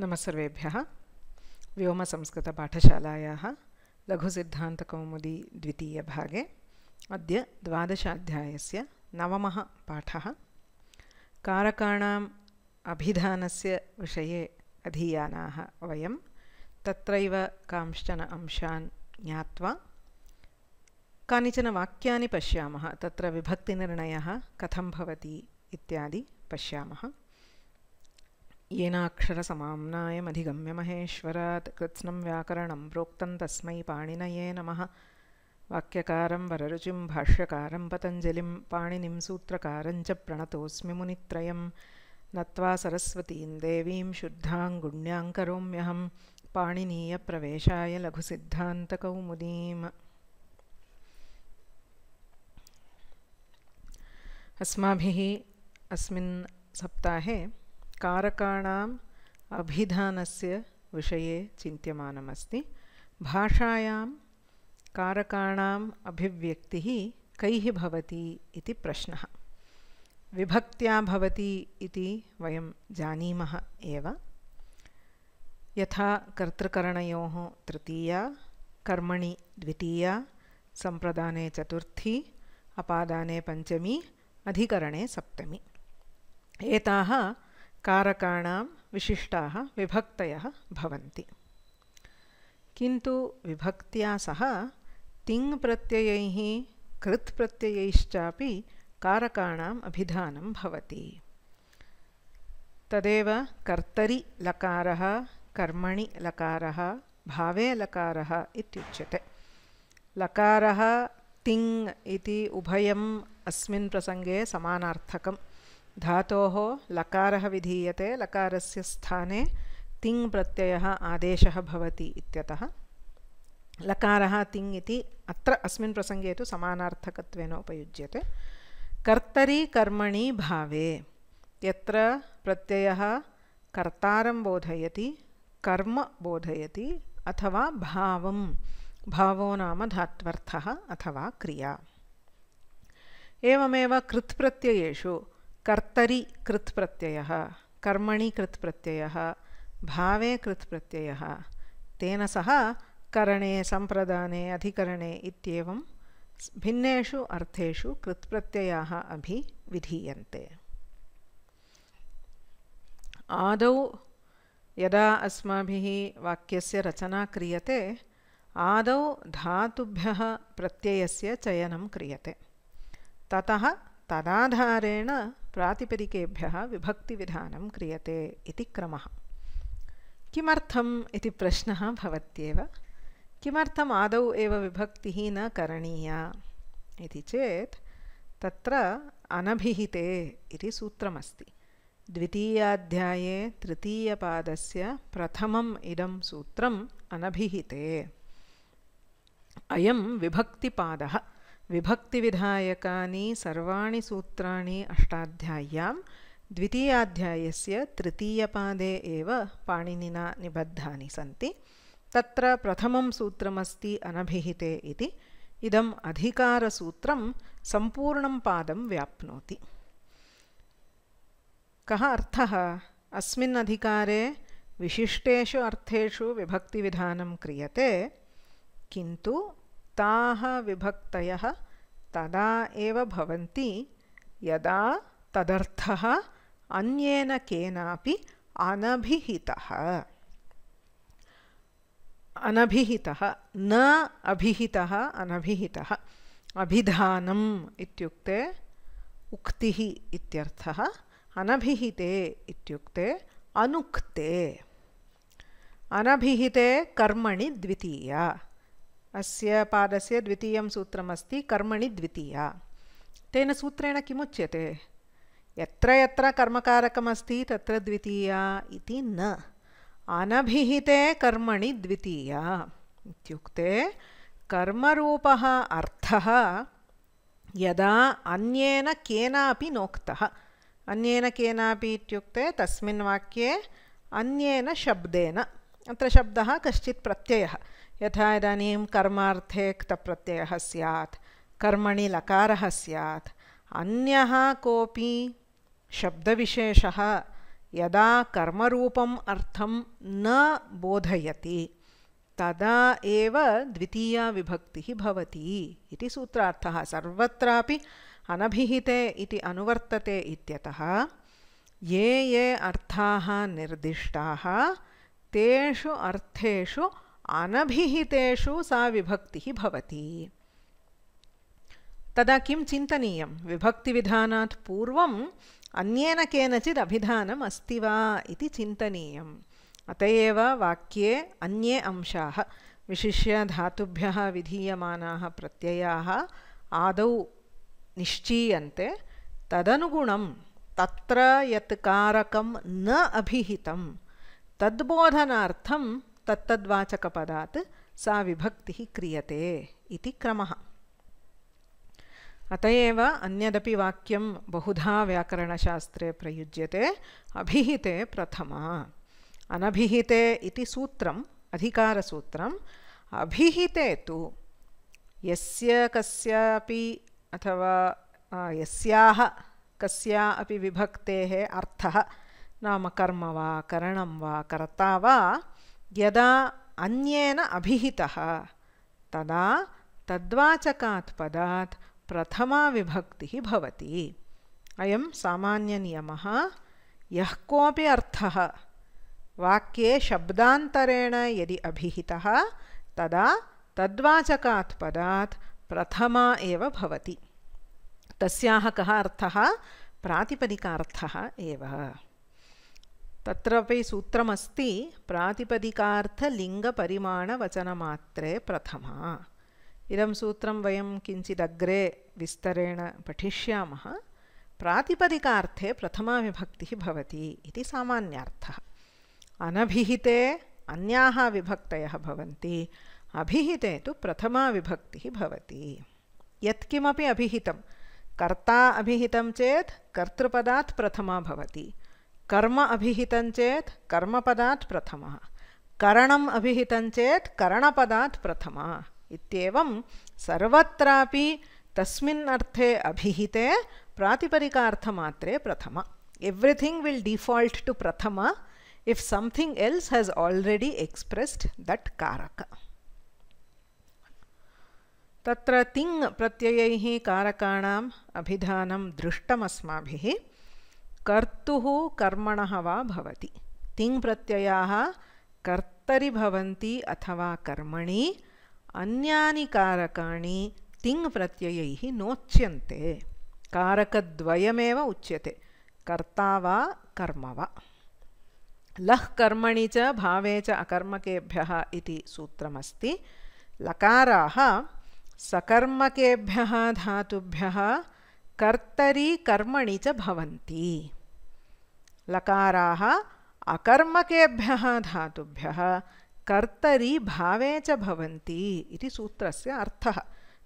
व्योम नमस्सर्वेभ्यः व्योमसंस्कृतपाठशालायाः लघुसिद्धान्तकौमुदी द्वितीयभागे अद्य द्वादशाध्यायस्य नवमः पाठः कारकाणाम् अभिधानस्य विषये अधीयानाः वयं तत्रैव कांश्चन अंशान् ज्ञात्वा कानिचन वाक्यानि पश्यामः तत्र विभक्तिनिर्णयः कथं भवति इत्यादि पश्यामः सामनायमगम्य महेश्वरा कृत्स्नं व्याकरण प्रोक्त तस्म पाणीन ये नम वाक्यकार वररुचि भाष्यकार पतंजलि पाणीनि सूत्रकार प्रणतोऽस्मि मुनित्रयं नत्वा सरस्वतीं देवीं शुद्धां गुण्यां करोम्यहं पाणिनीयप्रवेशाय लघुसिद्धान्तकौमुदीम् अस्माभिः अस्मिन् सप्ताहे कारकाणाम् अभिधानस्य विषये चिन्त्यमानमस्ति भाषायां कारकाणाम् अभिव्यक्तिः कैः भवति इति प्रश्नः विभक्त्या भवति इति वयं जानीमः एव यथा कर्तृकरणयोः तृतीया कर्मणि द्वितीया सम्प्रदाने चतुर्थी अपादाने पञ्चमी अधिकरणे सप्तमी एताः कारकाण विशिष्टा विभक्त भवन्ति किन्तु विभक्त्या सह प्रत्यय कृत्प्रत्ययैश्चापि कारकाणाम् कारकाण अभिधान तदेव कर्तरी लकार कर्मणि लकार भावे लकार लकार तिंग उभयम् अस्मिन् प्रसंगे समानार्थकम् धातोः लकारः विधीयते लकारस्य स्थाने तिङ् प्रत्ययः आदेशः भवति इत्यतः लकारः तिङ् इति अत्र अस्मिन् प्रसङ्गे तु समानार्थकत्वेन उपयुज्यते कर्तरि कर्मणि भावे यत्र प्रत्ययः कर्तारं बोधयति कर्म बोधयति अथवा भावं भावो नाम धात्वर्थः अथवा क्रिया एवमेव कृत्प्रत्ययेषु कर्तरि कृत् प्रत्ययः कर्मणि कृत् प्रत्ययः भावे कृत् प्रत्ययः तेन सह करणे सम्प्रदाने अधिकरणे इत्येवं भिन्नेषु अर्थेषु प्रत्ययाः अभि विधीयन्ते आदौ यदा अस्माभिः वाक्यस्य रचना क्रियते आदौ धातुभ्यः प्रत्ययस्य चयनं क्रियते ततः तदाधारेण प्रातिपदिकेभ्य विभक्ति विधान इति क्रमः किमर्थम् इति प्रश्नः भवत्येव किमर्थम् आदौ एव विभक्तिः न करणीया इति चेत् तत्र अनभिहिते इति सूत्रमस्ति द्वितीयाध्याये तृतीयपादस्य प्रथमम् इदं सूत्रम् अनभिहिते अयं विभक्तिपादः विभक्तिविधायकानि सर्वाणि सूत्राणि अष्टाध्याय्यां द्वितीयाध्यायस्य तृतीयपादे एव पाणिनिना निबद्धानि सन्ति तत्र प्रथमं सूत्रमस्ति अनभिहिते इति इदम् अधिकारसूत्रं सम्पूर्णं पादं व्याप्नोति कः अर्थः अस्मिन् अधिकारे विशिष्टेषु अर्थेषु विभक्तिविधानं क्रियते किन्तु ताः विभक्तयः तदा एव भवन्ति यदा तदर्थः अन्येन केनापि अनभिहितः अनभिहितः न अभिहितः अनभिहितः अभिधानम् इत्युक्ते उक्तिः इत्यर्थः अनभिहिते इत्युक्ते अनुक्ते अनभिहिते कर्मणि द्वितीया अस्य पादस्य द्वितीयं सूत्रमस्ति कर्मणि द्वितीया तेन सूत्रेण किमुच्यते यत्र यत्र कर्मकारकमस्ति तत्र द्वितीया इति न अनभिहिते कर्मणि द्वितीया इत्युक्ते कर्मरूपः अर्थः यदा अन्येन केनापि नोक्तः अन्येन केनापि इत्युक्ते तस्मिन् वाक्ये अन्येन शब्देन अत्र शब्दः कश्चित् प्रत्ययः यथा इदानीं कर्मार्थे क्तप्रत्ययः स्यात् कर्मणि लकारः स्यात् अन्यः कोऽपि शब्दविशेषः यदा कर्मरूपम् अर्थं न बोधयति तदा एव द्वितीया विभक्तिः भवति इति सूत्रार्थः सर्वत्रापि अनभिहिते इति अनुवर्तते इत्यतः ये ये अर्थाः निर्दिष्टाः तेषु अर्थेषु अनभिहितेषु सा विभक्तिः भवति तदा किं चिन्तनीयं विभक्तिविधानात् पूर्वम् अन्येन अभिधानम् अस्ति वा इति चिन्तनीयम् अत एव वाक्ये अन्ये अंशाः विशिष्य धातुभ्यः विधीयमानाः प्रत्ययाः आदौ निश्चीयन्ते तदनुगुणं तत्र यत् कारकं न अभिहितं तद्बोधनार्थं तत्तद्वाचकपदात् सा विभक्तिः क्रियते इति क्रमः अत एव अन्यदपि वाक्यं बहुधा व्याकरणशास्त्रे प्रयुज्यते अभिहिते प्रथमा अनभिहिते इति सूत्रम् अधिकारसूत्रम् अभिहिते तु यस्य कस्यापि अथवा यस्याः कस्या अपि विभक्तेः अर्थः नाम कर्म वा करणं वा कर्ता वा यदा अन्येन अभिहितः तदा तद्वाचकात् पदात् प्रथमा विभक्तिः भवति अयं सामान्यनियमः यः कोऽपि अर्थः वाक्ये शब्दान्तरेण यदि अभिहितः तदा तद्वाचकात् पदात् प्रथमा एव भवति तस्याः कः अर्थः प्रातिपदिकार्थः एव तत्रापि सूत्रमस्ति प्रातिपदिकार्थलिङ्गपरिमाणवचनमात्रे प्रथमा इदं सूत्रं वयं किञ्चिदग्रे विस्तरेण पठिष्यामः प्रातिपदिकार्थे प्रथमा विभक्तिः भवति इति सामान्यार्थः अनभिहिते अन्याः विभक्तयः भवन्ति अभिहिते तु प्रथमा विभक्तिः भवति यत्किमपि अभिहितं कर्ता अभिहितं चेत् कर्तृपदात् प्रथमा भवति कर्म अभिहित चेत कर्मपदात् प्रथमः करणम् अभिहितं चेत् करणपदात् प्रथमः इत्येवं सर्वत्रापि तस्मिन् अभिहिते प्रातिपदिकार्थमात्रे प्रथम everything will default to prathama if something else has already expressed that karaka तत्र तिङ् प्रत्ययैः कारकाणाम् अभिधानं दृष्टमस्माभिः कर्तु कर्मण वा भवति तिङ्प्रत्ययाः कर्तरि भवन्ति अथवा कर्मणि अन्यानि कारकाणि तिङ्प्रत्ययैः नोच्यन्ते कारकद्वयमेव उच्यते कर्ता वा कर्म वा लः कर्मणि च भावे च अकर्मकेभ्यः इति सूत्रमस्ति लकाराः सकर्मकेभ्यः धातुभ्यः कर्तरी कर्मणि च भवन्ति लकारा अकर्मकेभ्यः धातुभ्यः कर्तरी भावे च भवन्ति इति सूत्रस्य अर्थः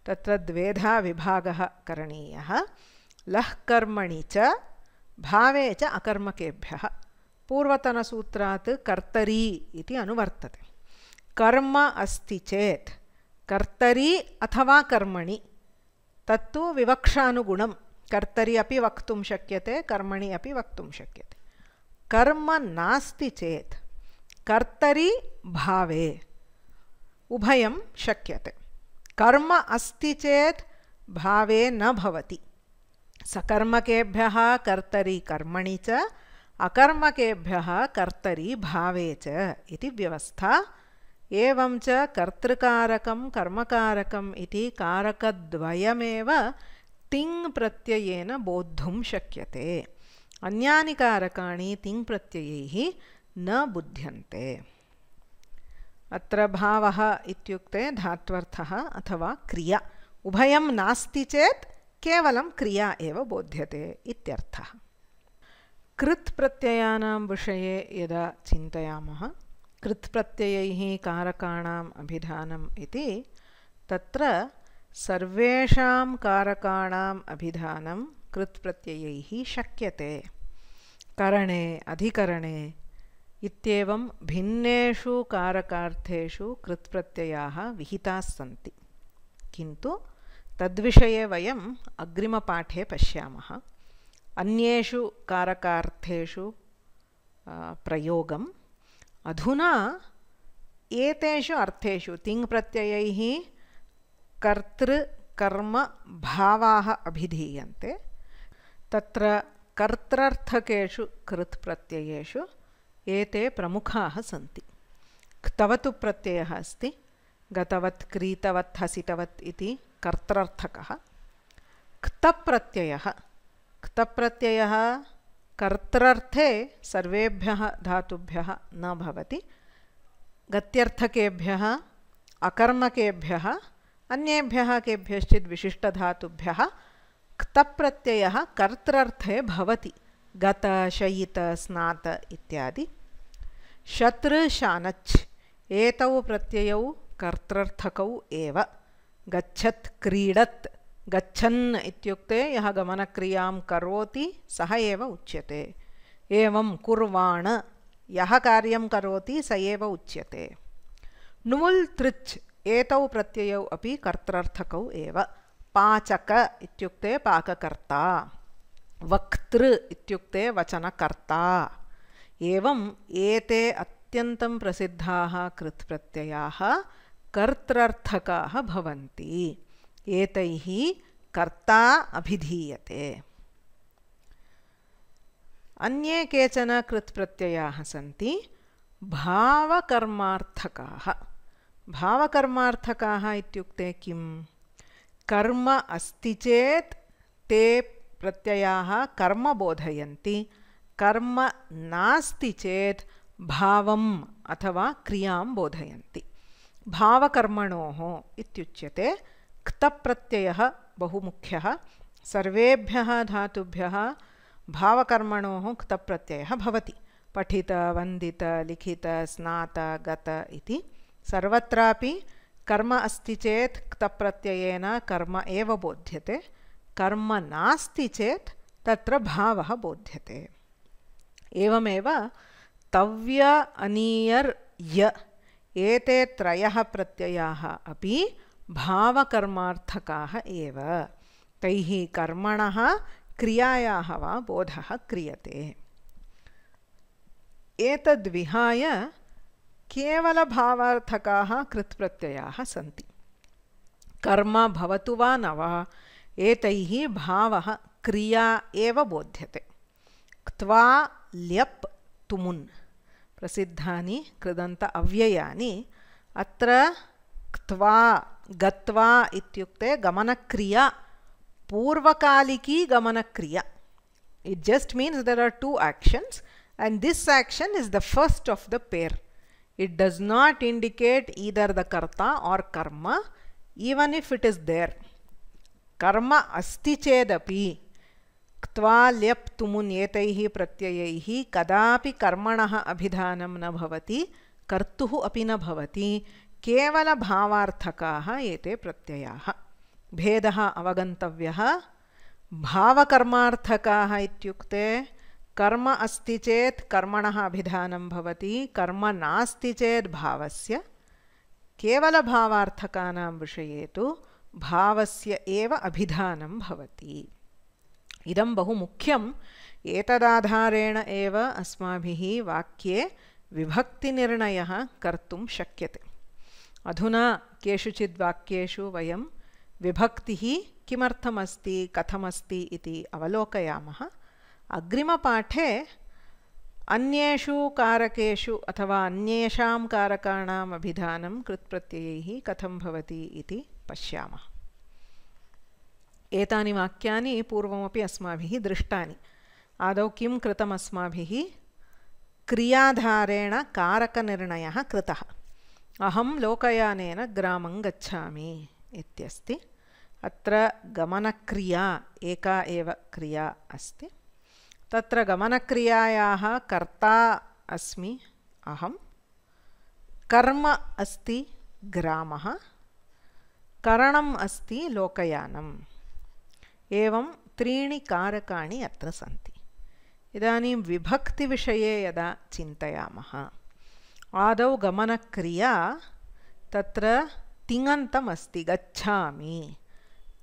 तत्र द्वेधा विभागः करणीयः लः च भावे च अकर्मकेभ्यः कर्तरी इति कर्म अस्त कर्तरी अथवा कर्मणि तत्तु विवक्षागुण कर्तरी अभी वक्त शक्यते कर्मणि वक्त शक्य शक्यते कर्म नास्ति चेत् कर्तरी भावे उभयं शक्यते कर्म अस्ति चेत् भावे न भवति सकर्मकेभ्यः कर्तरी कर्मणि च अकर्मकेभ्यः कर्तरी भावे च इति व्यवस्था एवं च कर्तृकारकं कर्मकारकम् इति कारकद्वयमेव तिङ् प्रत्ययेन बोद्धुं शक्यते अन्यानि कारकाणि तिङ्प्रत्ययैः न बुध्यन्ते अत्र भावः इत्युक्ते धात्वर्थः अथवा क्रिया उभयं नास्ति चेत् केवलं क्रिया एव बोध्यते इत्यर्थः कृत् प्रत्ययानां विषये यदा चिन्तयामः कृत् प्रत्ययैः कारकाणाम् अभिधानम् इति तत्र सर्वेषां कारकाणाम् अभिधानं कृत्प्रत्ययैः शक्यते करणे अधिकरणे इत्येवं भिन्नेषु कारकार्थेषु कृत्प्रत्ययाः विहिताः सन्ति किन्तु तद्विषये वयम् अग्रिमपाठे पश्यामः अन्येषु कारकार्थेषु प्रयोगम् अधुना एतेषु अर्थेषु तिङ्प्रत्ययैः कर्तृकर्मभावाः अभिधीयन्ते तत्र कर्त्रर्थकेषु कृत् प्रत्ययेषु एते प्रमुखाः सन्ति क्तवतु प्रत्ययः अस्ति गतवत् क्रीतवत् हसितवत् इति कर्त्रर्थकः क्तप्रत्ययः क्तप्रत्ययः कर्त्रर्थे सर्वेभ्यः धातुभ्यः न भवति गत्यर्थकेभ्यः अकर्मकेभ्यः अन्येभ्यः केभ्यश्चिद् विशिष्टधातुभ्यः क्तप्रत्ययः कर्त्रर्थे भवति शयित स्नात इत्यादि शतृशानच् एतौ प्रत्ययौ कर्तर्थकौ एव गच्छत् क्रीडत् गच्छन् इत्युक्ते यः गमनक्रियां करोति सः एव उच्यते एवं कुर्वाण यः कार्यं करोति स एव उच्यते नुमुल् तृच् एतौ प्रत्ययौ अपि कर्तृर्थकौ एव पाचक इत्युक्ते पाककर्ता वक्तृ इत्युक्ते वचनकर्ता एवम् एते अत्यन्तं प्रसिद्धाः कृत् प्रत्ययाः कर्त्रर्थकाः भवन्ति एतैः कर्ता अभिधीयते अन्ये केचन कृत् प्रत्ययाः सन्ति भावकर्मार्थकाः भावकर्मार्थकाः इत्युक्ते किम् कर्म अस्ति चेत् ते प्रत्ययाः कर्म बोधयन्ति कर्म नास्ति चेत् भावम् अथवा क्रियां बोधयन्ति भावकर्मणोः इत्युच्यते क्तप्रत्ययः बहु मुख्यः सर्वेभ्यः धातुभ्यः भावकर्मणोः क्तप्रत्ययः भवति पठित वन्दित लिखित स्नात गत इति सर्वत्रापि कर्म अस्ति चेत् क्तप्रत्ययेन कर्म एव बोध्यते कर्म नास्ति चेत् तत्र भावः बोध्यते एवमेव तव्य अनीयर् य एते त्रयः प्रत्ययाः अपि भावकर्मार्थकाः एव तैः कर्मणः क्रियायाः वा बोधः क्रियते एतद्विहाय केवल केवलभावार्थकाः कृत्प्रत्ययाः सन्ति कर्म भवतु वा न वा एतैः भावः क्रिया एव बोध्यते क्त्वा ल्यप् तुमुन् प्रसिद्धानि कृदन्त अव्ययानि अत्र क्त्वा गत्वा इत्युक्ते गमनक्रिया पूर्वकालिकी गमनक्रिया it just means there are two actions and this action is the first of the pair It does not indicate either the karta or karma even if it is there. Karma asti chedapi क्त्वा ल्यप् तुमुन् एतैः प्रत्ययैः कदापि कर्मणः अभिधानं न भवति कर्तुः अपि न भवति केवलभावार्थकाः एते प्रत्ययाः भेदः अवगन्तव्यः भावकर्मार्थकाः इत्युक्ते कर्म अस्ति चेत् कर्मणः अभिधानं भवति कर्म नास्ति चेत् भावस्य केवलभावार्थकानां विषये तु भावस्य एव अभिधानं भवति इदं बहु मुख्यम् एतदाधारेण एव अस्माभिः वाक्ये विभक्तिनिर्णयः कर्तुं शक्यते अधुना केषुचिद् वाक्येषु वयं विभक्तिः किमर्थमस्ति कथमस्ति इति अवलोकयामः अग्रिमपाठे अन्येषु कारकेषु अथवा अन्येषां कारकाणाम् अभिधानं कृत्प्रत्ययैः कथं भवति इति पश्यामः एतानि वाक्यानि पूर्वमपि अस्माभिः दृष्टानि आदौ किं कृतम् अस्माभिः क्रियाधारेण कारकनिर्णयः कृतः अहं लोकयानेन ग्रामं गच्छामि इत्यस्ति अत्र गमनक्रिया एका एव क्रिया अस्ति तत्र गमनक्रियायाः कर्ता अस्मि अहं कर्म अस्ति ग्रामः करणम् अस्ति लोकयानम् एवं त्रीणि कारकाणि अत्र सन्ति इदानीं विभक्तिविषये यदा चिन्तयामः आदौ गमनक्रिया तत्र तिङन्तम् अस्ति गच्छामि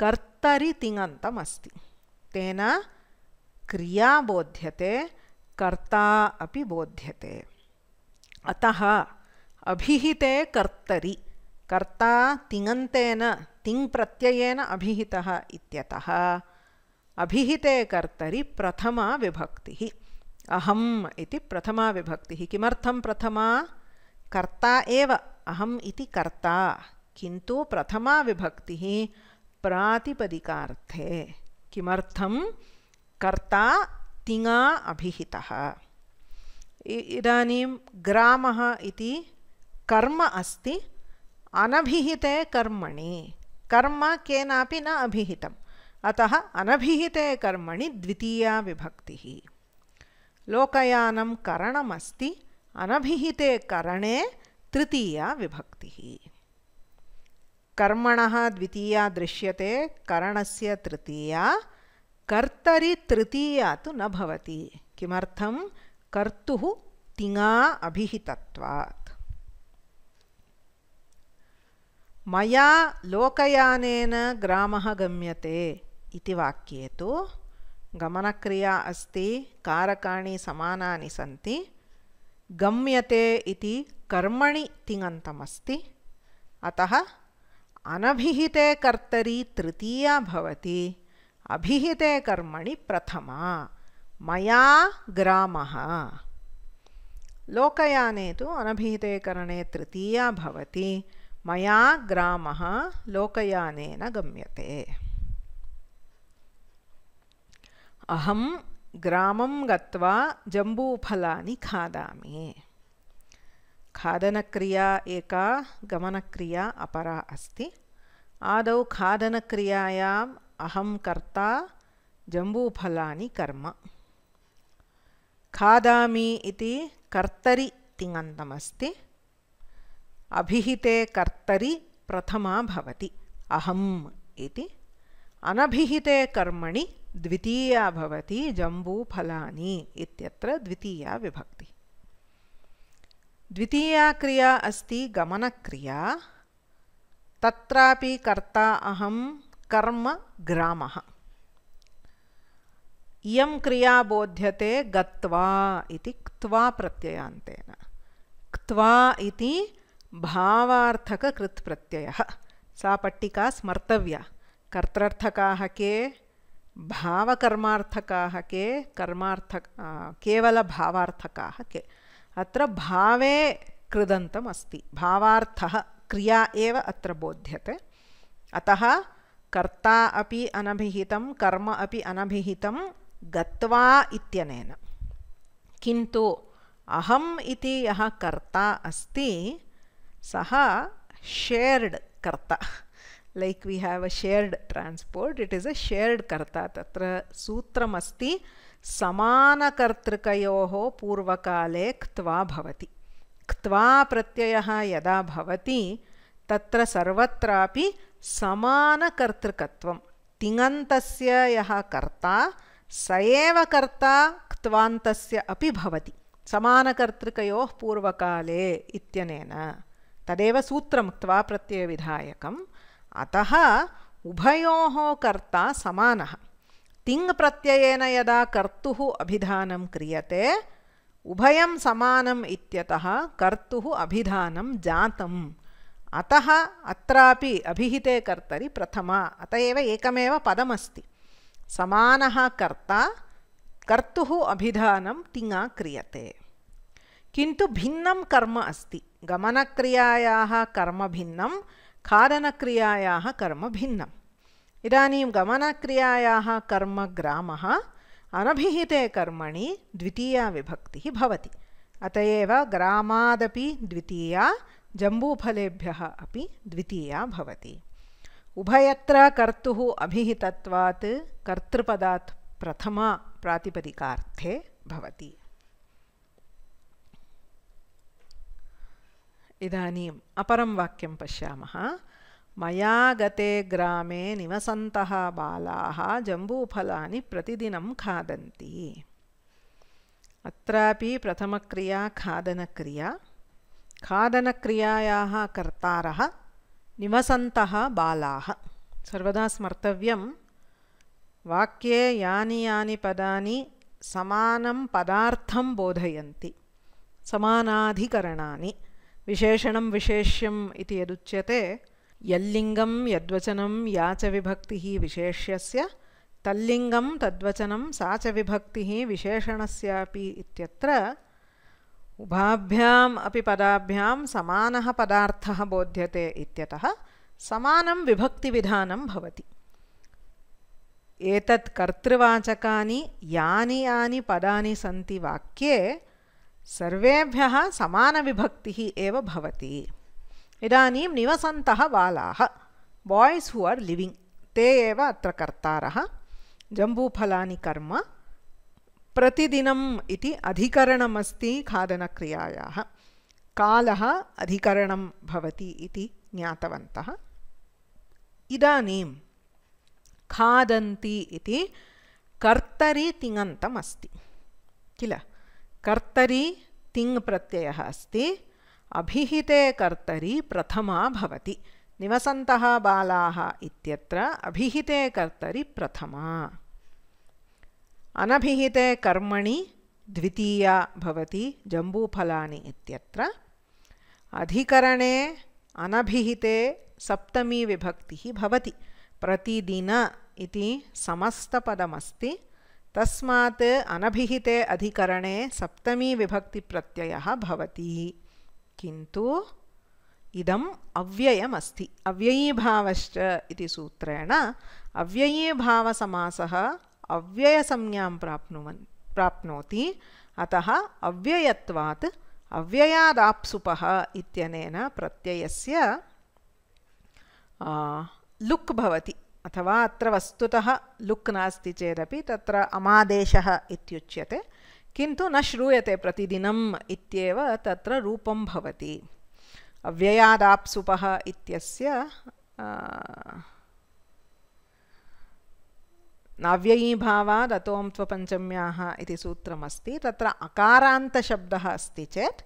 कर्तरि तिङन्तम् अस्ति तेन क्रिया बोध्यते कर्ता अपि बोध्यते अतः अभिहिते कर्तरी कर्ता तिङन्तेन प्रत्ययेन अभिहितः इत्यतः अभिहिते कर्तरि प्रथमा विभक्तिः अहम् इति प्रथमा विभक्तिः किमर्थं प्रथमा कर्ता एव अहम् इति कर्ता किन्तु प्रथमा विभक्तिः प्रातिपदिकार्थे किमर्थं कर्ता तिङा अभिहितः इदानीं ग्रामः इति कर्म अस्ति अनभिहिते कर्मणि कर्म केनापि न अभिहितम् अतः अनभिहिते कर्मणि द्वितीया विभक्तिः लोकयानं करणमस्ति अनभिहिते करणे तृतीया विभक्तिः कर्मणः द्वितीया दृश्यते करणस्य तृतीया कर्तरी तृतीया तो न भवति किमर्थं कर्तुः तिङा अभिहितत्वात् मया लोकयानेन ग्रामः गम्यते इति वाक्ये तु गमनक्रिया अस्ति कारकाणि समानानि सन्ति गम्यते इति कर्मणि तिङन्तमस्ति अतः अनभिहिते कर्तरी तृतीया भवति अभिहिते कर्मणि प्रथमा मया ग्रामः लोकयाने तु अनभिहिते करणे तृतीया भवति मया ग्रामः लोकयानेन गम्यते अहं ग्रामं गत्वा जम्बूफलानि खादामि खादनक्रिया एका गमनक्रिया अपरा अस्ति आदौ खादनक्रियायाम् अहम कर्ता जंबूफला कर्म खादामि कर्तरी कर्तरि अभिहिते कर्तरी प्रथमा भवति अहम् इति अनभिहिते कर्मणि द्वितीया भवति जम्बूफलानि इत्यत्र द्वितीया विभक्ति द्वितीया क्रिया अस्ति गमनक्रिया तत्रापि कर्ता अहं कर्म ग्राम इं क्रिया बोध्यते गत्वा इति क्त्वा प्रत्ययान्तेन क्त्वा सा पट्टिका स्मर्तव्या कर्तर्थका के भावकर्मार्थकाः के कर्मार्थक भावाथका के अत्र भावे कृदंतमस्ति अस्ति भावार्थः क्रिया एव अत्र बोध्यते अतः कर्ता अपि अनभिहितं कर्म अपि अनभिहितं गत्वा इत्यनेन किन्तु अहम् इति यः कर्ता अस्ति सः shared karta like we have a shared transport it is a shared karta तत्र सूत्रमस्ति समानकर्तृकयोः पूर्वकाले क्त्वा भवति क्त्वा प्रत्ययः यदा भवति तत्र सर्वत्रापि समानकर्तृकत्वं तिङन्तस्य यः कर्ता स एव कर्ता क्त्वान्तस्य अपि भवति समानकर्तृकयोः पूर्वकाले इत्यनेन तदेव सूत्रं क्त्वा प्रत्ययविधायकम् अतः उभयोः कर्ता समानः तिङ् प्रत्ययेन यदा कर्तुः अभिधानं क्रियते उभयं समानम् इत्यतः कर्तुः अभिधानं अतः अत्रापि अभिहिते कर्तरि प्रथमा अत एव एकमेव पदमस्ति समानः कर्ता कर्तुः अभिधानं तिङा क्रियते किन्तु भिन्नं कर्म अस्ति गमनक्रियायाः कर्म भिन्नं खादनक्रियायाः कर्म भिन्नम् इदानीं गमनक्रियायाः कर्म ग्रामः अनभिहिते कर्मणि द्वितीया विभक्तिः भवति अत एव ग्रामादपि द्वितीया जम्बूफलेभ्यः अपि द्वितीया भवति उभयत्र कर्तुः अभिहितत्वात् कर्तृपदात् प्रथमा प्रातिपदिकार्थे भवति इदानीम् अपरं वाक्यं पश्यामः मया गते ग्रामे निवसन्तः बालाः जम्बूफलानि प्रतिदिनं खादन्ति अत्रापि प्रथमक्रिया खादनक्रिया खादनक्रियायाः कर्तारः निवसन्तः बालाः सर्वदा स्मर्तव्यं वाक्ये यानि यानि पदानि समानं पदार्थं बोधयन्ति समानाधिकरणानि विशेषणं विशेष्यम् इति यदुच्यते यल्लिङ्गं यद्वचनं या च विभक्तिः विशेष्यस्य तल्लिङ्गं तद्वचनं सा च विभक्तिः विशेषणस्यापि इत्यत्र उभाभ्याम अपि पदाभ्यां समानः पदार्थः बोध्यते इत्यतः समानं विभक्तिविधानं भवति एतत् कर्तृवाचकानि यानि यानि पदानि सन्ति वाक्ये सर्वेभ्यः समानविभक्तिः एव भवति इदानीं निवसन्तः बालाः बाय्स् हु आर् लिविङ्ग् ते एव अत्र कर्तारः जम्बूफलानि कर्म प्रतिदिनम् इति अधिकरणमस्ति खादनक्रियायाः कालः अधिकरणं भवति इति ज्ञातवन्तः इदानीं खादन्ति इति कर्तरि तिङन्तम् अस्ति किल कर्तरि तिङ् प्रत्ययः अस्ति अभिहिते कर्तरि प्रथमा भवति निवसन्तः बालाः इत्यत्र अभिहिते कर्तरि प्रथमा अनभिहिते कर्मणि द्वितीया भवति जम्बूफलानि इत्यत्र अधिकरणे अनभिहिते सप्तमी विभक्तिः भवति प्रतिदिन इति समस्तपदमस्ति तस्मात् अनभिहिते अधिकरणे सप्तमी विभक्तिप्रत्ययः भवति किन्तु इदम् अव्ययमस्ति अव्ययीभावश्च इति सूत्रेण अव्ययीभावसमासः अव्ययसंज्ञां प्राप्नुवन् प्राप्नोति अतः अव्ययत्वात् अव्ययादाप्सुपः इत्यनेन प्रत्ययस्य लुक् भवति अथवा अत्र वस्तुतः लुक् नास्ति चेदपि तत्र अमादेशः इत्युच्यते किन्तु न श्रूयते प्रतिदिनम् इत्येव तत्र रूपं भवति अव्ययादाप्सुपः इत्यस्य नव्ययी अतों त्वपञ्चम्याः इति सूत्रमस्ति तत्र अकारान्तशब्दः अस्ति चेत्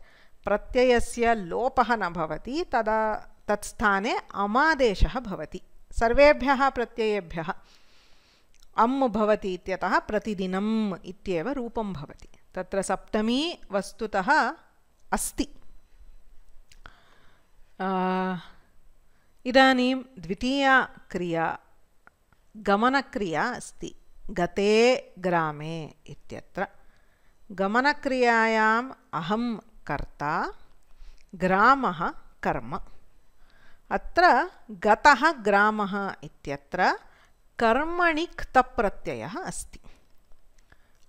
प्रत्ययस्य लोपः न भवति तदा तत्स्थाने अमादेशः भवति सर्वेभ्यः प्रत्ययेभ्यः अम् भवति इत्यतः प्रतिदिनम् इत्येव रूपं भवति तत्र सप्तमी वस्तुतः अस्ति इदानीं द्वितीया क्रिया गमनक्रिया अस्ति गते ग्रामे इत्यत्र गमनक्रियायाम् अहं कर्ता ग्रामः कर्म अत्र गतः ग्रामः इत्यत्र कर्मणि क्तप्रत्ययः अस्ति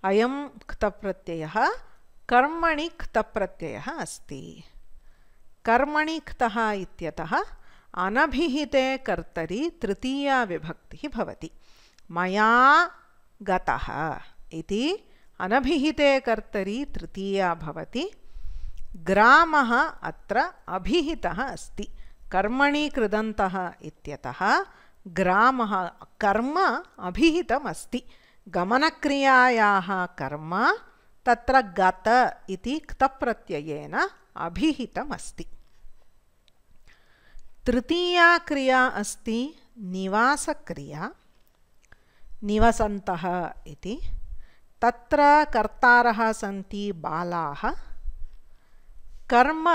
अयं क्तप्रत्ययः कर्मणि क्तप्रत्ययः अस्ति कर्मणि क्तः इत्यतः अनभिहिते कर्तरी तृतीया विभक्ति भवति मया गतः इति अनभिहिते कर्तरी तृतीया भवति ग्रामः अत्र अभिहितः अस्ति कर्मणि कृदन्तः इत्यतः ग्रामः कर्म अभिहितमस्ति गमनक्रियायाः कर्म तत्र गत इति क्तप्रत्ययेन अभिहितमस्ति तृतीया क्रिया अस्ति निवासक्रिया निवसन्तः इति तत्र कर्तारः सन्ति बालाः कर्म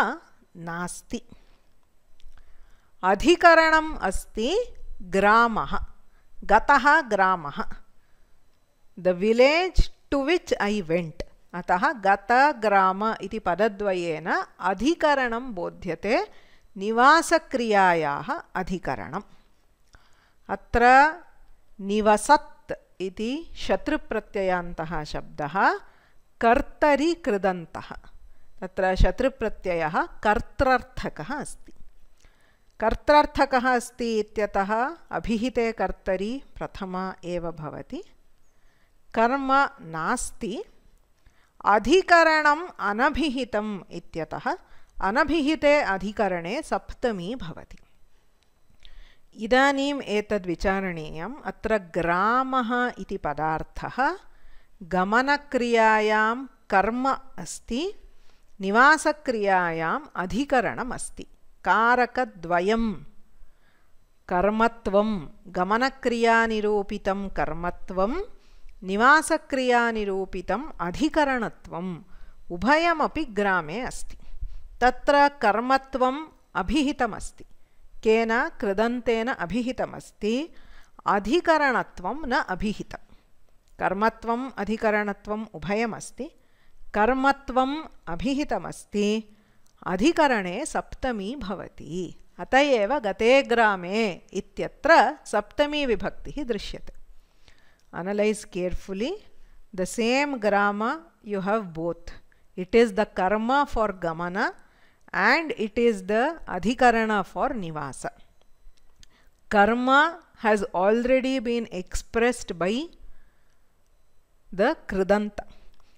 नास्ति अधिकरणम् अस्ति ग्रामः गतः ग्रामः the village to which I went अतः गतग्राम इति पदद्वयेन अधिकरणं बोध्यते निवासक्रियायाः अधिकरणम् अत्र निवसत् इति शत्रुप्रत्ययान्तः शब्दः कर्तरि कृदन्तः तत्र शत्रुप्रत्ययः कर्त्रर्थकः अस्ति कर्त्रर्थकः अस्ति इत्यतः अभिहिते कर्तरि प्रथमा एव भवति कर्म नास्ति अधिकरणम् अनभिहितम् इत्यतः अनभिहिते अधिकरणे सप्तमी भवति इदानीम् एतद्विचारणीयम् अत्र ग्रामः इति पदार्थः गमनक्रियायां कर्म अस्ति निवासक्रियायाम् अधिकरणमस्ति कारकद्वयं कर्मत्वं गमनक्रियानिरूपितं कर्मत्वं निवासक्रियानिरूपितम् अधिकरणत्वम् उभयमपि ग्रामे अस्ति तत्र कर्मत्वम् अभिहितमस्ति केन कृदन्तेन अभिहितमस्ति अधिकरणत्वं न अभिहितं कर्मत्वम् अधिकरणत्वम् उभयमस्ति कर्मत्वम् अभिहितमस्ति अधिकरणे सप्तमी भवति अत एव गते ग्रामे इत्यत्र सप्तमी विभक्तिः दृश्यते unless carefully the same grama you have both it is the karma for gamana and it is the adhikarana for nivasa. Karma has already been expressed by the kridanta.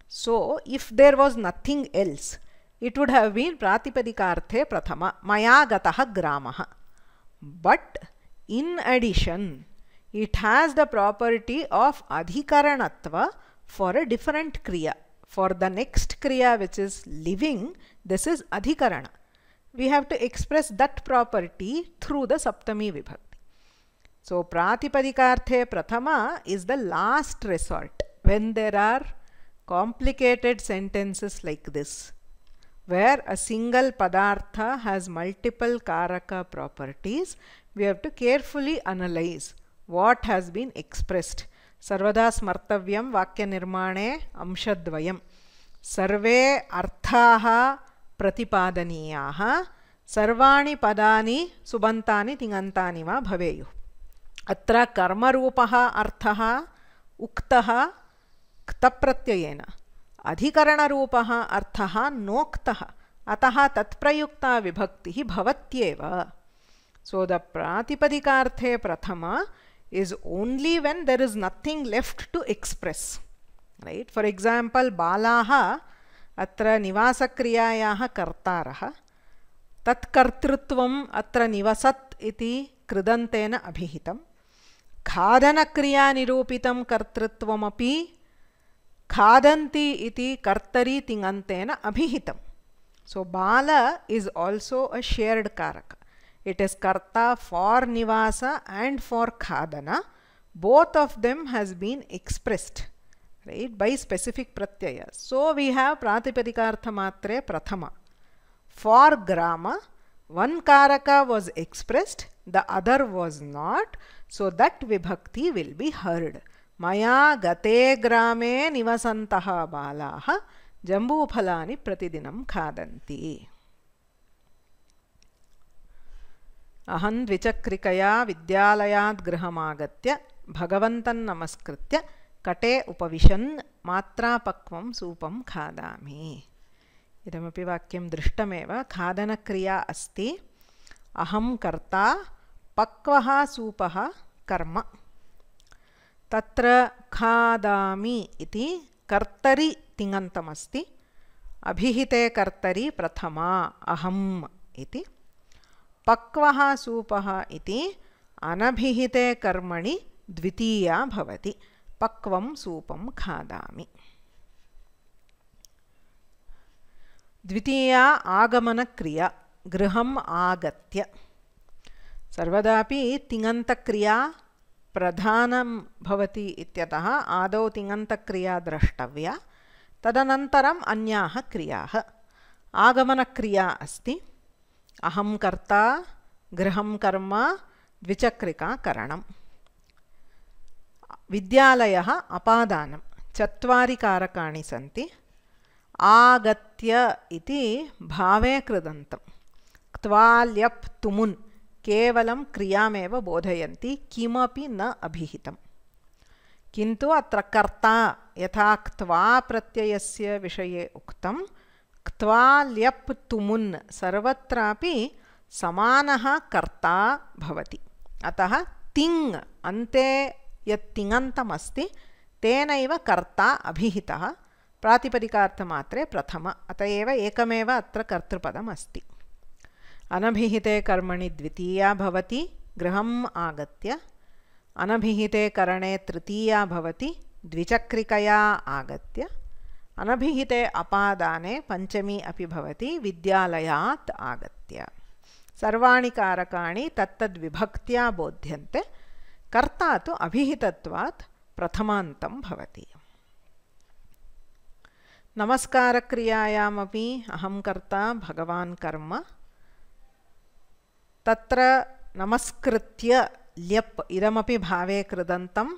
So, if there was nothing else, it would have been pratipadikarte prathama mayagataha gramaha. But in addition, it has the property of adhikaranatva for a different kriya. For the next kriya which is living, this is adhikarana. We have to express that property through the saptami vibhakti. So pratipadikartha prathama is the last resort when there are complicated sentences like this where a single padartha has multiple karaka properties we have to carefully analyze what has been expressed सर्वदा स्मर्तव्यं वाक्यनिर्माणे अंशद्वयं सर्वे अर्थाः प्रतिपादनीयाः सर्वाणि पदानि सुबन्तानि तिङन्तानि वा भवेयुः अत्र कर्मरूपः अर्थः उक्तः क्तप्रत्ययेन अधिकरणरूपः अर्थः नोक्तः अतः तत्प्रयुक्ता विभक्तिः भवत्येव सो द प्रातिपदिकार्थे प्रथमा is only when there is nothing left to express right for example balaha अत्र निवासक्रियायाः कर्तारः तत्कर्तृत्वम् अत्र निवसत् इति कृदन्तेन अभिहितं खादनक्रियानिरूपितं कर्तृत्वमपि खादन्ति इति कर्तरि तिङन्तेन अभिहितं so bala is also a shared karaka it is karta for nivasa and for khadana both of them has been expressed right by specific pratyaya so we have pratipadikartha matre prathama for grama one karaka was expressed the other was not so that vibhakti will be heard maya gate grame nivasantah balaah जम्बूफलानि pratidinam khadanti अहं द्विचक्रिकया विद्यालयात् गृहमागत्य भगवन्तं नमस्कृत्य कटे उपविशन् मात्रापक्वं सूपं खादामि इदमपि वाक्यं दृष्टमेव खादनक्रिया अस्ति अहं कर्ता पक्वः सूपः कर्म तत्र खादामि इति कर्तरि तिङन्तमस्ति अभिहिते कर्तरि प्रथमा अहम् इति पक्वः सूपः इति अनभिहिते कर्मणि द्वितीया भवति पक्वं सूपं खादामि द्वितीया आगमनक्रिया गृहम् आगत्य सर्वदापि तिङन्तक्रिया प्रधानं भवति इत्यतः आदौ तिङन्तक्रिया द्रष्टव्या तदनन्तरम् अन्याः क्रियाः आगमनक्रिया अस्ति अहं कर्ता गृहं कर्म द्विचक्रिका करणम् विद्यालयः अपादानं चत्वारि कारकाणि सन्ति आगत्य इति भावे कृदन्तं क्वा तुमुन् केवलं क्रियामेव बोधयन्ति किमपि न अभिहितं किन्तु अत्र कर्ता यथा क्त्वा प्रत्ययस्य विषये उक्तं क्त्वा तुमुन् सर्वत्रापि समानः कर्ता भवति अतः तिङ् अन्ते यत् तेन कर्ता अभी प्रातिपदिकात्रे प्रथम अतएव एक एकमेव अत्र कर्तृपदम् अनभिहिते कर्मणि द्वितीया भवति गृहम् आगत्य अनभिहिते करणे तृतीया भवति द्विचक्रिकया आगत्य अनभिहिते अपादाने पञ्चमी अपि भवति विद्यालयात् आगत्य सर्वाणि कारकाणि तत्तद्विभक्त्या बोध्यन्ते कर्ता तो अभिहितत्वात् प्रथमान्तं भवति नमस्कारक्रियायामपि अहं कर्ता भगवान् कर्म तत्र नमस्कृत्य ल्यप् इदमपि भावे कृदन्तं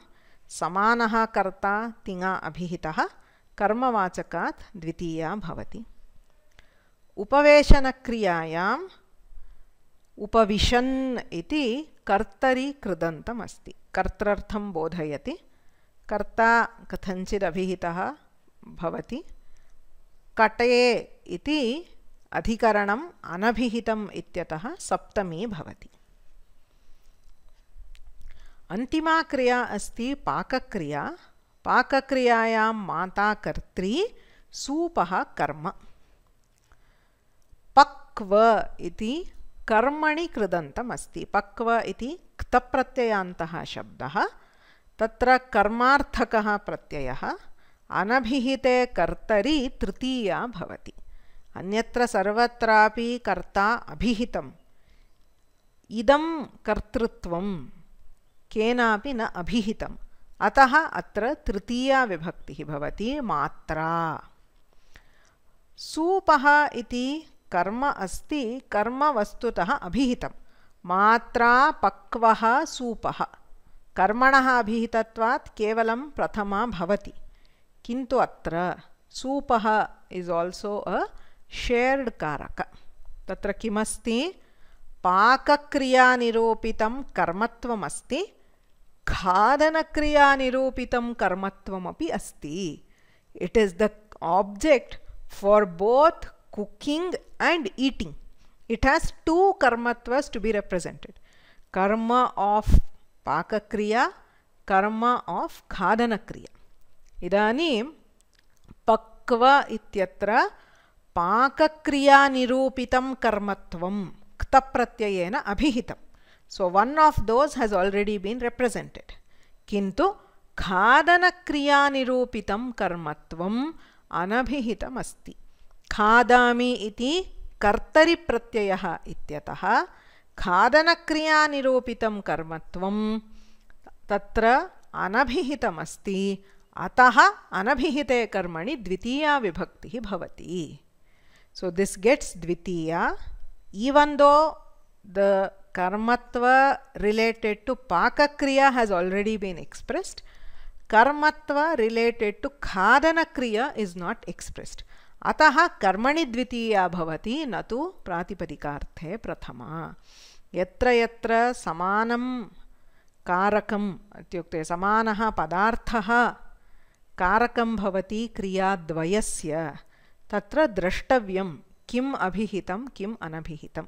समानः कर्ता तिङा अभिहितः कर्मवाचकात् द्वितीया भवति उपवेशनक्रियायां उपविशन इति कर्तरि कृदन्तमस्ति कर्त्रर्थं बोधयति कर्ता कथञ्चिदभिहितः भवति कटे इति अधिकरणम् अनभिहितम् इत्यतः सप्तमी भवति अन्तिमा क्रिया अस्ति पाकक्रिया पाकक्रियायां माता कर्त्री सूपः कर्म पक्व इति कर्मणि कृदन्तमस्ति पक्व इति क्तप्रत्ययान्तः शब्दः तत्र कर्मार्थकः प्रत्ययः अनभिहिते कर्तरि तृतीया भवति अन्यत्र सर्वत्रापि कर्ता अभिहितम् इदं कर्तृत्वं केनापि न अभिहितम् अतः अत्र तृतीया विभक्तिः भवति मात्रा सूपः इति कर्म अस्ति कर्म वस्तुतः अभिहितं मात्रा पक्वः सूपः कर्मणः अभिहितत्वात् केवलं प्रथमा भवति किन्तु अत्र सूपः इज आल्सो अ शेर्ड् कारक तत्र किमस्ति पाकक्रियानिरूपितं कर्मत्वमस्ति खादनक्रियानिरूपितं कर्मत्वमपि अस्ति it is the object for both cooking and eating. It has two karmatvas to be represented. Karma of pakakriya, karma of khadanakriya. Idani pakva ityatra pakakriya nirupitam karmatvam ktapratyayena abhihitam. So one of those has already been represented. Kintu kriya nirupitam karmatvam anabhihitam asti. खादामि इति कर्तरि प्रत्ययः इत्यतः खादनक्रियानिरूपितं कर्मत्वं तत्र अनभिहितमस्ति अतः अनभिहिते कर्मणि द्वितीया विभक्तिः भवति so this gets dvitiya even though the karmatva related to पाकक्रिया has already been expressed karmatva related to खादनक्रिया इस् नाट् एक्स्प्रेस्ड् अतः कर्मणि द्वितीया भवति न तु प्रातिपदिकार्थे प्रथमा यत्र यत्र समानं कारकम् इत्युक्ते समानः पदार्थः कारकं भवति क्रियाद्वयस्य तत्र द्रष्टव्यं किम् अभिहितं किम् अनभिहितं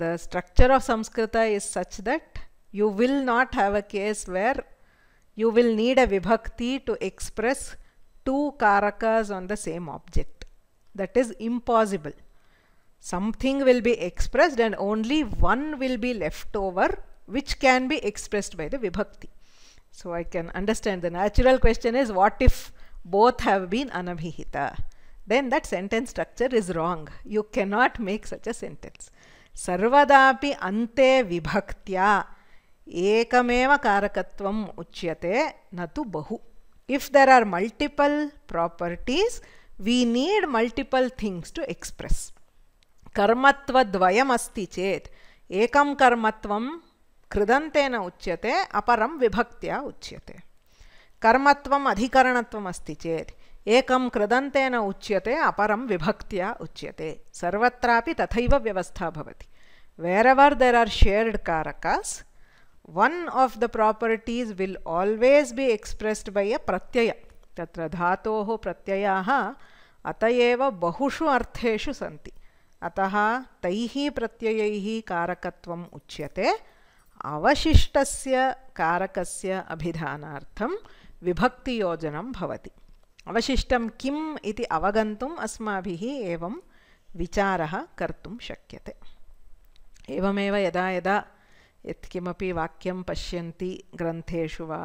the structure of Sanskrit is such that you will not have a case where you will need a vibhakti to express two karakas on the same object. That is impossible. Something will be expressed and only one will be left over which can be expressed by the vibhakti. So I can understand the natural question is what if both have been anabhihita? Then that sentence structure is wrong. You cannot make such a sentence. सर्वदापि अन्ते विभक्त्या एकमेव कारकत्वम् उच्यते न तु बहु If there are multiple properties, we need multiple things to express. कर्मत्वद्वयम् अस्ति चेत् एकं कर्मत्वं कृदन्तेन उच्यते अपरं विभक्त्या उच्यते कर्मत्वम् अधिकरणत्वम् अस्ति चेत् एकं कृदन्तेन उच्यते अपरं विभक्त्या उच्यते सर्वत्रापि तथैव व्यवस्था भवति where there are shared karakas one of the properties will always be expressed by a pratyaya तत्र धातोः प्रत्ययाः अत एव बहुषु अर्थेषु सन्ति अतः तैः प्रत्ययैः कारकत्वम् उच्यते अवशिष्टस्य कारकस्य अभिधानार्थं विभक्तियोजनं भवति अवशिष्टं किम् इति अवगन्तुम् अस्माभिः एवं विचारः कर्तुं शक्यते एवमेव यदा यदा यत्किमपि वाक्यं पश्यन्ति ग्रन्थेषु वा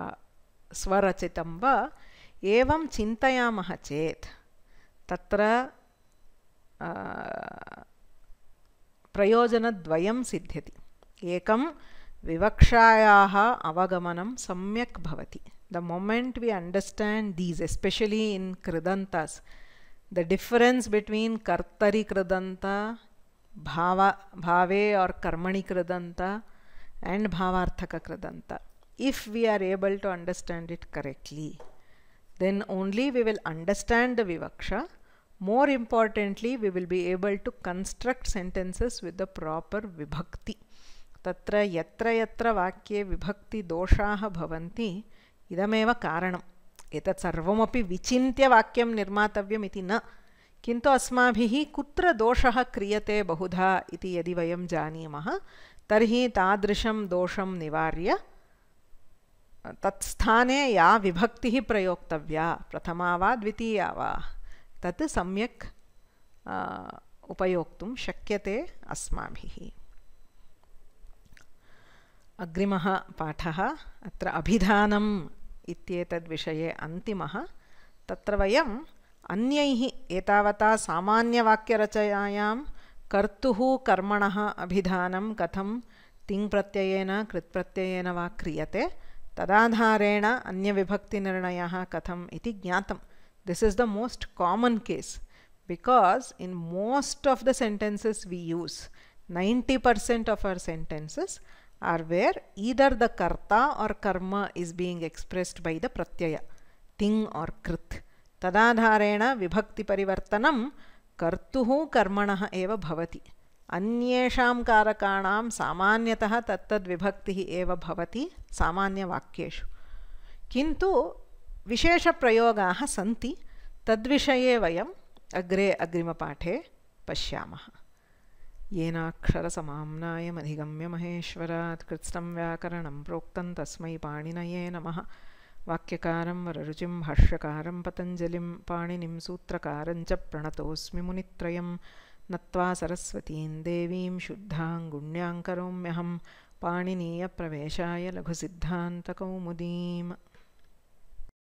स्वरचितं वा एवं चिन्तयामः चेत् तत्र प्रयोजनद्वयं सिद्ध्यति एकं विवक्षायाः अवगमनं सम्यक् भवति the moment we understand this especially in कृदन्तास् द डिफ़रेन्स् बिट्वीन् कर्तरि कृदन्ता भाव भावे और् कर्मणि कृदन्ता and bhavarthaka kradanta. If we are able to understand it correctly, then only we will understand the vivaksha. More importantly, we will be able to construct sentences with the proper vibhakti. तत्र यत्र यत्र वाक्ये विभक्तिदोषाः भवन्ति इदमेव कारणम् एतत् सर्वमपि विचिन्त्य वाक्यं निर्मातव्यम् इति न किन्तु अस्माभिः कुत्र दोषः क्रियते बहुधा इति यदि वयं जानीमः तर्हि तादृशं दोषं निवार्य तत्स्थाने या विभक्तिः प्रयोक्तव्या प्रथमा वा द्वितीया वा तत् सम्यक् उपयोक्तुं शक्यते अस्माभिः अग्रिमः पाठः अत्र अभिधानम् इत्येतद्विषये अन्तिमः तत्र वयम् अन्यैः एतावता सामान्यवाक्यरचनायां कर्तु कर्मण अभिधान कथम तिंग प्रत्ययन कृत् प्रत्ययन व क्रियते तदाधारेण अन्य विभक्ति निर्णय कथम ज्ञात this is the most common case because in most of the sentences we use 90% percent of our sentences are where either the karta or karma is being expressed by the pratyaya thing or कृत् तदाधारेण विभक्ति परिवर्तनम कर्तुः कर्मणः एव भवति अन्येषां कारकाणां सामान्यतः तत्तद्विभक्तिः एव भवति सामान्यवाक्येषु किन्तु विशेषप्रयोगाः सन्ति तद्विषये वयम् अग्रे अग्रिमपाठे पश्यामः येनाक्षरसमाम्नायमधिगम्य महेश्वरात् कृत्स्नं व्याकरणं प्रोक्तं तस्मै पाणिनये नमः वाक्यकारं वररुचिं हर्षकारं पतञ्जलिं पाणिनिं सूत्रकारं च प्रणतोऽस्मि मुनित्रयं नत्वा सरस्वतीं देवीं शुद्धां गुण्यां गुण्याङ्करोम्यहं पाणिनीयप्रवेशाय लघुसिद्धान्तकौमुदीम्